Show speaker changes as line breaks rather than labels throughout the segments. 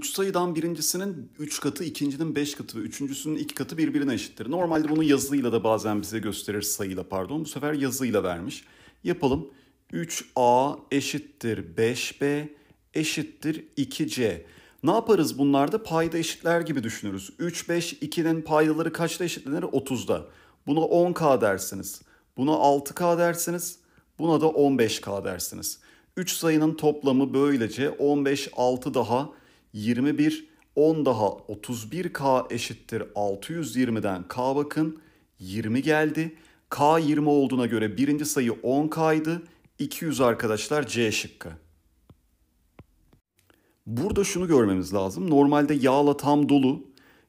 3 sayıdan birincisinin 3 katı, ikincinin 5 katı ve üçüncüsünün 2 katı birbirine eşittir. Normalde bunu yazıyla da bazen bize gösterir sayıyla pardon. Bu sefer yazıyla vermiş. Yapalım. 3a eşittir 5b eşittir 2c. Ne yaparız bunlarda? Payda eşitler gibi düşünürüz. 3, 5, 2'nin paydaları kaçta eşitlenir? 30'da. Buna 10k dersiniz. Buna 6k dersiniz. Buna da 15k dersiniz. 3 sayının toplamı böylece 15, 6 daha 21, 10 daha 31K eşittir 620'den K bakın 20 geldi. K 20 olduğuna göre birinci sayı 10K'ydı. 200 arkadaşlar C şıkkı. Burada şunu görmemiz lazım. Normalde yağla tam dolu.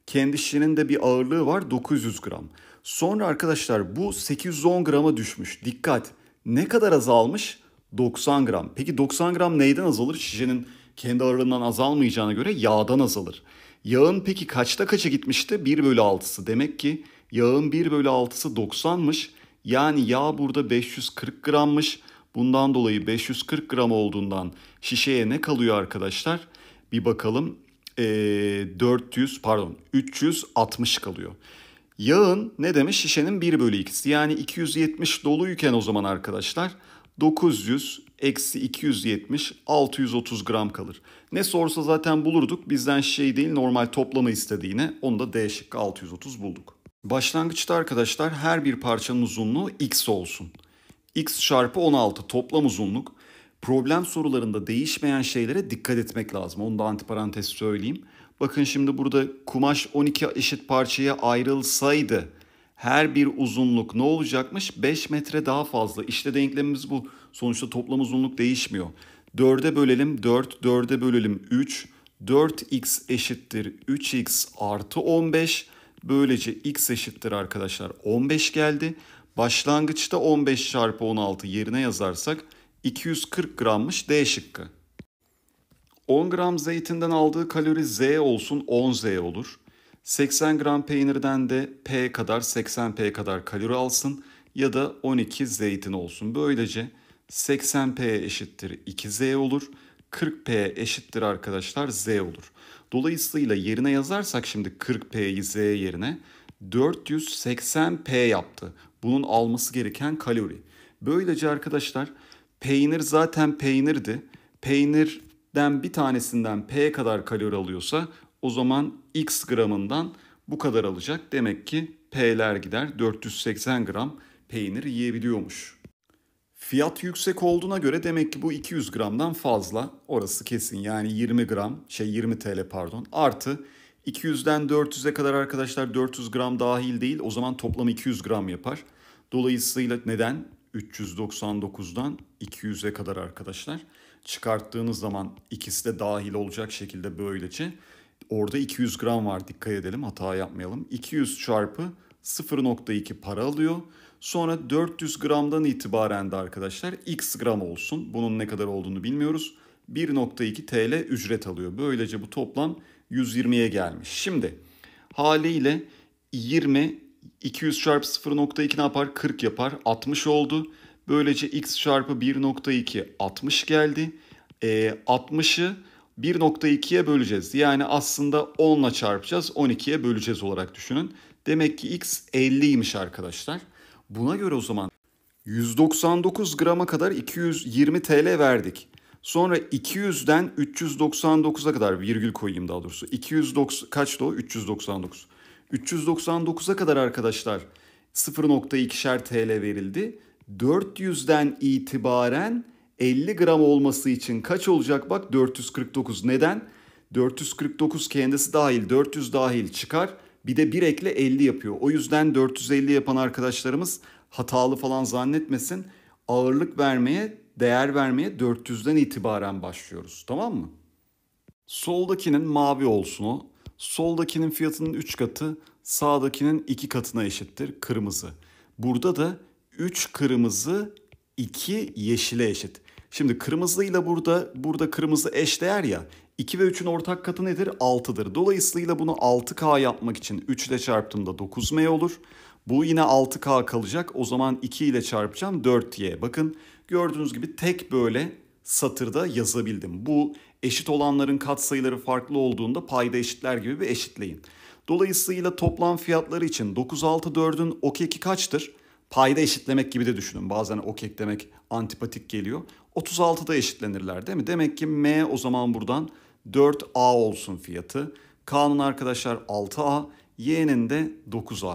Kendi de bir ağırlığı var 900 gram. Sonra arkadaşlar bu 810 grama düşmüş. Dikkat ne kadar azalmış? 90 gram. Peki 90 gram neyden azalır? Şişenin kendi ağırlığından azalmayacağına göre yağdan azalır. Yağın peki kaçta kaça gitmişti? 1 bölü 6'sı. Demek ki yağın 1 bölü 6'sı 90'mış. Yani yağ burada 540 grammış. Bundan dolayı 540 gram olduğundan şişeye ne kalıyor arkadaşlar? Bir bakalım ee, 400 pardon 360 kalıyor. Yağın ne demiş? Şişenin 1 bölü 2'si. Yani 270 doluyken o zaman arkadaşlar 900 eksi 270 630 gram kalır. Ne sorsa zaten bulurduk. Bizden şey değil normal toplama istedi yine. Onu da D şıkkı 630 bulduk. Başlangıçta arkadaşlar her bir parçanın uzunluğu x olsun. x çarpı 16 toplam uzunluk. Problem sorularında değişmeyen şeylere dikkat etmek lazım. Onu da antiparantez söyleyeyim. Bakın şimdi burada kumaş 12 eşit parçaya ayrılsaydı her bir uzunluk ne olacakmış? 5 metre daha fazla. İşte denklemimiz bu. Sonuçta toplam uzunluk değişmiyor. 4'e bölelim 4, 4'e bölelim 3. 4x eşittir 3x artı 15. Böylece x eşittir arkadaşlar 15 geldi. Başlangıçta 15 çarpı 16 yerine yazarsak 240 grammış D şıkkı. 10 gram zeytinden aldığı kalori Z olsun 10Z olur. 80 gram peynirden de P kadar 80P kadar kalori alsın ya da 12 zeytin olsun. Böylece 80p eşittir 2z olur. 40p eşittir arkadaşlar z olur. Dolayısıyla yerine yazarsak şimdi 40p'yi z yerine 480p yaptı. Bunun alması gereken kalori. Böylece arkadaşlar peynir zaten peynirdi. Peynirden bir tanesinden p kadar kalori alıyorsa o zaman x gramından bu kadar alacak. Demek ki p'ler gider 480 gram peynir yiyebiliyormuş. Fiyat yüksek olduğuna göre demek ki bu 200 gramdan fazla. Orası kesin yani 20 gram şey 20 TL pardon artı 200'den 400'e kadar arkadaşlar 400 gram dahil değil o zaman toplam 200 gram yapar. Dolayısıyla neden 399'dan 200'e kadar arkadaşlar çıkarttığınız zaman ikisi de dahil olacak şekilde böylece orada 200 gram var dikkat edelim hata yapmayalım. 200 çarpı 0.2 para alıyor. Sonra 400 gramdan itibaren de arkadaşlar x gram olsun. Bunun ne kadar olduğunu bilmiyoruz. 1.2 TL ücret alıyor. Böylece bu toplam 120'ye gelmiş. Şimdi haliyle 20 200 çarpı 0.2 ne yapar? 40 yapar. 60 oldu. Böylece x çarpı 1.2 60 geldi. E, 60'ı 1.2'ye böleceğiz. Yani aslında 10'la çarpacağız. 12'ye böleceğiz olarak düşünün. Demek ki x 50'ymiş arkadaşlar. Buna göre o zaman 199 grama kadar 220 TL verdik. Sonra 200'den 399'a kadar virgül koyayım daha doğrusu. 209 kaçtı o? 399. 399'a kadar arkadaşlar 0.2'şer TL verildi. 400'den itibaren 50 gram olması için kaç olacak bak 449. Neden? 449 kendisi dahil 400 dahil çıkar. Bir de bir ekle 50 yapıyor. O yüzden 450 yapan arkadaşlarımız hatalı falan zannetmesin. Ağırlık vermeye, değer vermeye 400'den itibaren başlıyoruz. Tamam mı? Soldakinin mavi olsun o. Soldakinin fiyatının 3 katı, sağdakinin 2 katına eşittir kırmızı. Burada da 3 kırmızı 2 yeşile eşit. Şimdi kırmızıyla burada burada kırmızı eş değer ya. 2 ve 3'ün ortak katı nedir? 6'dır. Dolayısıyla bunu 6K yapmak için 3 ile çarptığımda 9M olur. Bu yine 6K kalacak. O zaman 2 ile çarpacağım 4Y. Bakın gördüğünüz gibi tek böyle satırda yazabildim. Bu eşit olanların katsayıları farklı olduğunda payda eşitler gibi bir eşitleyin. Dolayısıyla toplam fiyatları için 9 6 4'ün okeki kaçtır? Payda eşitlemek gibi de düşünün. Bazen okek demek antipatik geliyor. 36'da eşitlenirler değil mi? Demek ki M o zaman buradan 4A olsun fiyatı. K'nın arkadaşlar 6A, Y'nin de 9A.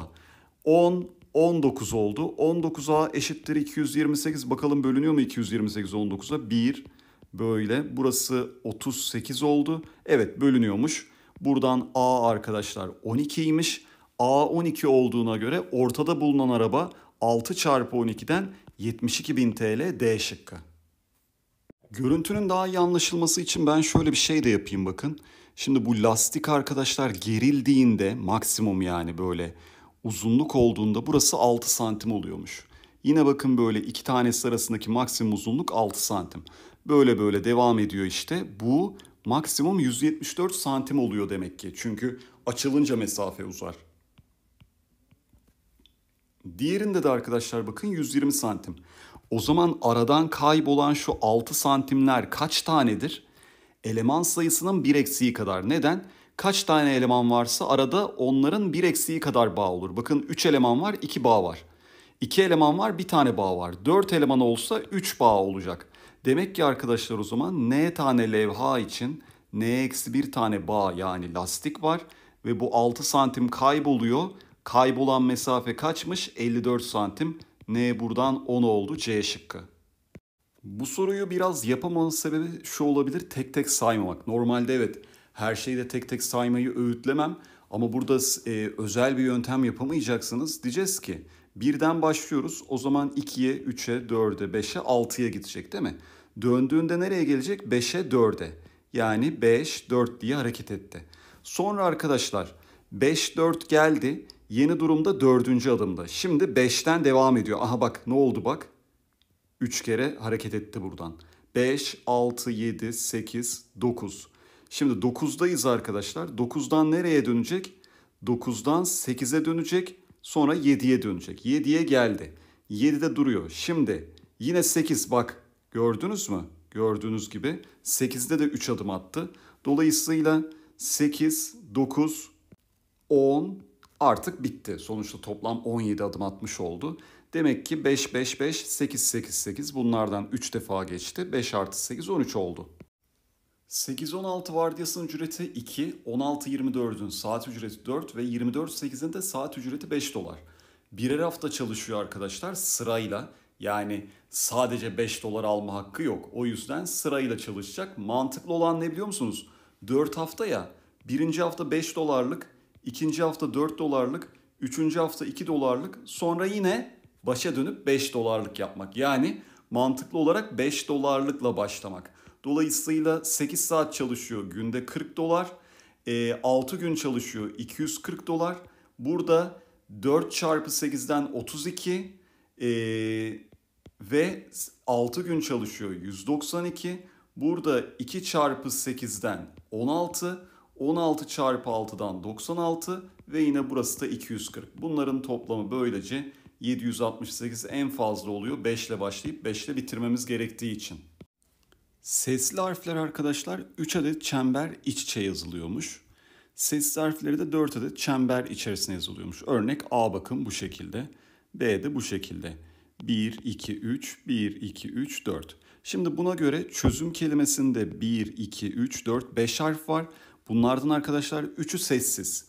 10, 19 oldu. 19A eşittir 228. Bakalım bölünüyor mu 228 19'a? 1 böyle. Burası 38 oldu. Evet bölünüyormuş. Buradan A arkadaşlar 12'ymiş. A 12 olduğuna göre ortada bulunan araba 6 çarpı 12'den bin TL D şıkkı. Görüntünün daha iyi anlaşılması için ben şöyle bir şey de yapayım bakın. Şimdi bu lastik arkadaşlar gerildiğinde maksimum yani böyle uzunluk olduğunda burası 6 santim oluyormuş. Yine bakın böyle iki tanesi arasındaki maksimum uzunluk 6 santim. Böyle böyle devam ediyor işte. Bu maksimum 174 santim oluyor demek ki. Çünkü açılınca mesafe uzar. Diğerinde de arkadaşlar bakın 120 santim. O zaman aradan kaybolan şu 6 santimler kaç tanedir? Eleman sayısının bir eksiği kadar. Neden? Kaç tane eleman varsa arada onların bir eksiği kadar bağ olur. Bakın 3 eleman var 2 bağ var. 2 eleman var bir tane bağ var. 4 eleman olsa 3 bağ olacak. Demek ki arkadaşlar o zaman n tane levha için n eksi bir tane bağ yani lastik var. Ve bu 6 santim kayboluyor. Kaybolan mesafe kaçmış? 54 santim. N buradan 10 oldu C şıkkı. Bu soruyu biraz yapamamın sebebi şu olabilir tek tek saymamak. Normalde evet her şeyi de tek tek saymayı öğütlemem ama burada e, özel bir yöntem yapamayacaksınız. Diyeceğiz ki birden başlıyoruz o zaman 2'ye, 3'e, 4'e, 5'e, 6'ya gidecek değil mi? Döndüğünde nereye gelecek? 5'e, 4'e. Yani 5, 4 diye hareket etti. Sonra arkadaşlar 5, 4 geldi. Yeni durumda dördüncü adımda. Şimdi beşten devam ediyor. Aha bak ne oldu bak. Üç kere hareket etti buradan. Beş, altı, yedi, sekiz, dokuz. Şimdi dokuzdayız arkadaşlar. Dokuzdan nereye dönecek? Dokuzdan sekize dönecek. Sonra yediye dönecek. Yediye geldi. Yedide duruyor. Şimdi yine sekiz bak. Gördünüz mü? Gördüğünüz gibi sekizde de üç adım attı. Dolayısıyla sekiz, dokuz, on artık bitti. Sonuçta toplam 17 adım atmış oldu. Demek ki 5, 5, 5, 8, 8, 8 bunlardan 3 defa geçti. 5 artı 8, 13 oldu. 8-16 vardiyasının ücreti 2, 16-24'ün saat ücreti 4 ve 24-8'in de saat ücreti 5 dolar. Birer hafta çalışıyor arkadaşlar sırayla. Yani sadece 5 dolar alma hakkı yok. O yüzden sırayla çalışacak. Mantıklı olan ne biliyor musunuz? 4 hafta ya. Birinci hafta 5 dolarlık, İkinci hafta 4 dolarlık, üçüncü hafta 2 dolarlık, sonra yine başa dönüp 5 dolarlık yapmak. Yani mantıklı olarak 5 dolarlıkla başlamak. Dolayısıyla 8 saat çalışıyor günde 40 dolar, 6 ee, gün çalışıyor 240 dolar. Burada 4 çarpı 8'den 32 e, ve 6 gün çalışıyor 192. Burada 2 çarpı 8'den 16 16 çarpı 6'dan 96 ve yine burası da 240. Bunların toplamı böylece 768 en fazla oluyor 5 ile başlayıp 5 ile bitirmemiz gerektiği için. Sesli harfler arkadaşlar 3 adet çember iç içe yazılıyormuş. Sesli harfleri de 4 adet çember içerisine yazılıyormuş. Örnek A bakın bu şekilde. B de bu şekilde. 1, 2, 3, 1, 2, 3, 4. Şimdi buna göre çözüm kelimesinde 1, 2, 3, 4, 5 harf var. Bunlardan arkadaşlar 3'ü sessiz.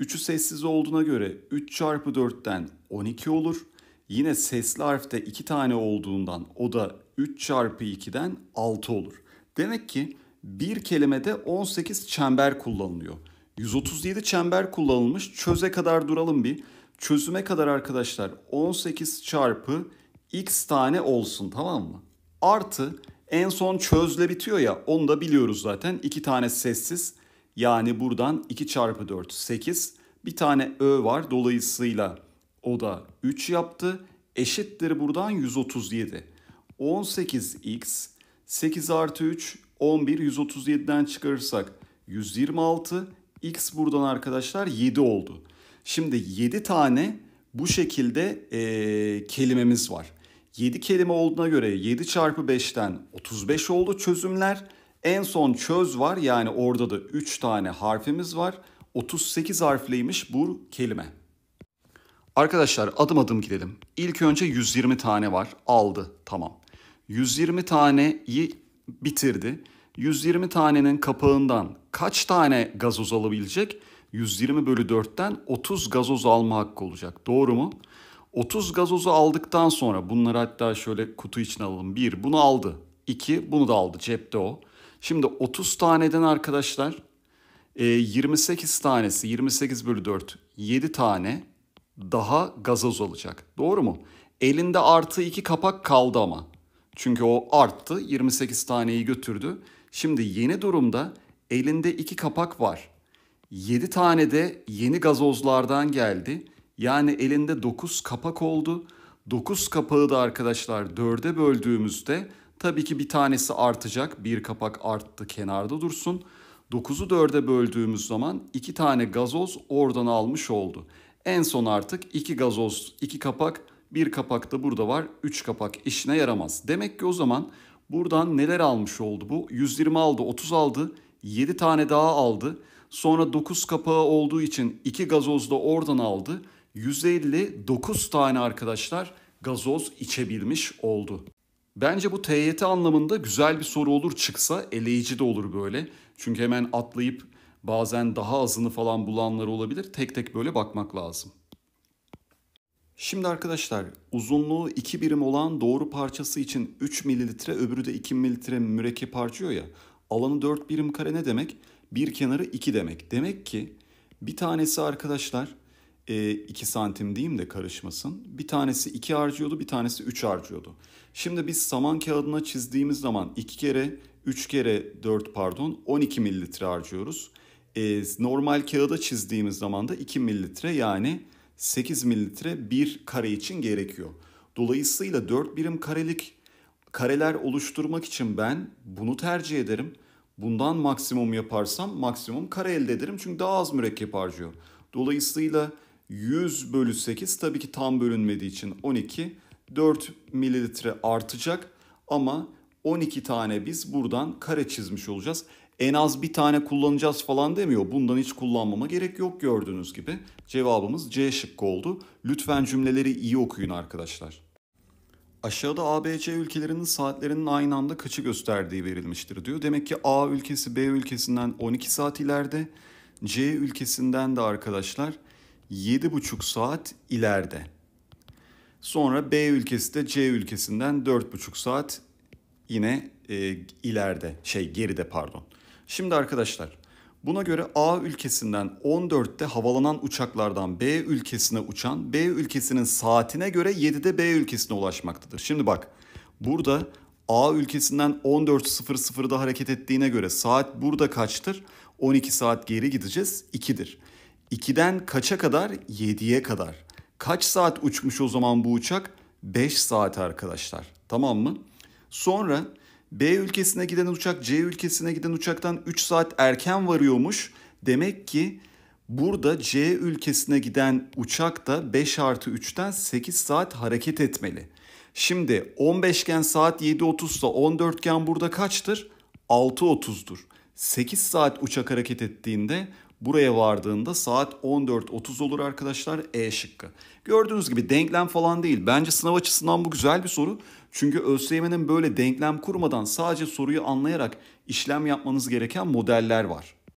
3'ü sessiz olduğuna göre 3 çarpı 4'ten 12 olur. Yine sesli harfte 2 tane olduğundan o da 3 çarpı 2'den 6 olur. Demek ki bir kelimede 18 çember kullanılıyor. 137 çember kullanılmış. Çöze kadar duralım bir. Çözüme kadar arkadaşlar 18 çarpı x tane olsun tamam mı? Artı en son çözle bitiyor ya onu da biliyoruz zaten. 2 tane sessiz yani buradan 2 çarpı 4 8. Bir tane ö var dolayısıyla o da 3 yaptı. Eşittir buradan 137. 18x 8 artı 3 11 137'den çıkarırsak 126 x buradan arkadaşlar 7 oldu. Şimdi 7 tane bu şekilde e, kelimemiz var. 7 kelime olduğuna göre 7 çarpı 5'ten 35 oldu çözümler. En son çöz var yani orada da 3 tane harfimiz var. 38 harfliymiş bu kelime. Arkadaşlar adım adım gidelim. İlk önce 120 tane var. Aldı. Tamam. 120 taneyi bitirdi. 120 tanenin kapağından kaç tane gazoz alabilecek? 120 bölü 4'ten 30 gazoz alma hakkı olacak. Doğru mu? 30 gazozu aldıktan sonra bunları hatta şöyle kutu için alalım. 1 bunu aldı. 2 bunu da aldı. Cepte o. Şimdi 30 taneden arkadaşlar 28 e, tanesi 28 bölü 4 7 tane daha gazoz olacak. Doğru mu? Elinde artı 2 kapak kaldı ama. Çünkü o arttı 28 taneyi götürdü. Şimdi yeni durumda elinde 2 kapak var. 7 tane de yeni gazozlardan geldi. Yani elinde 9 kapak oldu. 9 kapağı da arkadaşlar 4'e böldüğümüzde Tabii ki bir tanesi artacak. Bir kapak arttı kenarda dursun. 9'u 4'e böldüğümüz zaman 2 tane gazoz oradan almış oldu. En son artık 2 gazoz, 2 kapak, bir kapak da burada var. 3 kapak işine yaramaz. Demek ki o zaman buradan neler almış oldu bu? 120 aldı, 30 aldı, 7 tane daha aldı. Sonra 9 kapağı olduğu için 2 gazoz da oradan aldı. 159 tane arkadaşlar gazoz içebilmiş oldu. Bence bu TYT anlamında güzel bir soru olur çıksa eleyici de olur böyle. Çünkü hemen atlayıp bazen daha azını falan bulanlar olabilir. Tek tek böyle bakmak lazım. Şimdi arkadaşlar uzunluğu 2 birim olan doğru parçası için 3 mililitre öbürü de 2 mililitre mürekkep harcıyor ya. Alanı 4 birim kare ne demek? Bir kenarı 2 demek. Demek ki bir tanesi arkadaşlar 2 e, santim diyeyim de karışmasın. Bir tanesi 2 harcıyordu, bir tanesi 3 harcıyordu. Şimdi biz saman kağıdına çizdiğimiz zaman 2 kere 3 kere 4 pardon 12 mililitre harcıyoruz. E, normal kağıda çizdiğimiz zaman da 2 mililitre yani 8 mililitre bir kare için gerekiyor. Dolayısıyla 4 birim karelik kareler oluşturmak için ben bunu tercih ederim. Bundan maksimum yaparsam maksimum kare elde ederim çünkü daha az mürekkep harcıyor. Dolayısıyla 100 bölü 8 tabii ki tam bölünmediği için 12. 4 mililitre artacak ama 12 tane biz buradan kare çizmiş olacağız. En az bir tane kullanacağız falan demiyor. Bundan hiç kullanmama gerek yok gördüğünüz gibi. Cevabımız C şıkkı oldu. Lütfen cümleleri iyi okuyun arkadaşlar. Aşağıda ABC ülkelerinin saatlerinin aynı anda kaçı gösterdiği verilmiştir diyor. Demek ki A ülkesi B ülkesinden 12 saat ileride, C ülkesinden de arkadaşlar 7,5 saat ileride. Sonra B ülkesi de C ülkesinden 4,5 saat yine e, ileride, şey geride pardon. Şimdi arkadaşlar buna göre A ülkesinden 14'te havalanan uçaklardan B ülkesine uçan B ülkesinin saatine göre 7'de B ülkesine ulaşmaktadır. Şimdi bak burada A ülkesinden 14.00'da hareket ettiğine göre saat burada kaçtır? 12 saat geri gideceğiz 2'dir. 2'den kaça kadar? 7'ye kadar. Kaç saat uçmuş o zaman bu uçak? 5 saat arkadaşlar. Tamam mı? Sonra B ülkesine giden uçak C ülkesine giden uçaktan 3 saat erken varıyormuş. Demek ki burada C ülkesine giden uçak da 5 artı 3'ten 8 saat hareket etmeli. Şimdi 15 iken saat 7.30 ise 14 iken burada kaçtır? 6.30'dur. 8 saat uçak hareket ettiğinde Buraya vardığında saat 14.30 olur arkadaşlar E şıkkı. Gördüğünüz gibi denklem falan değil. Bence sınav açısından bu güzel bir soru. Çünkü ÖSYM'nin böyle denklem kurmadan sadece soruyu anlayarak işlem yapmanız gereken modeller var.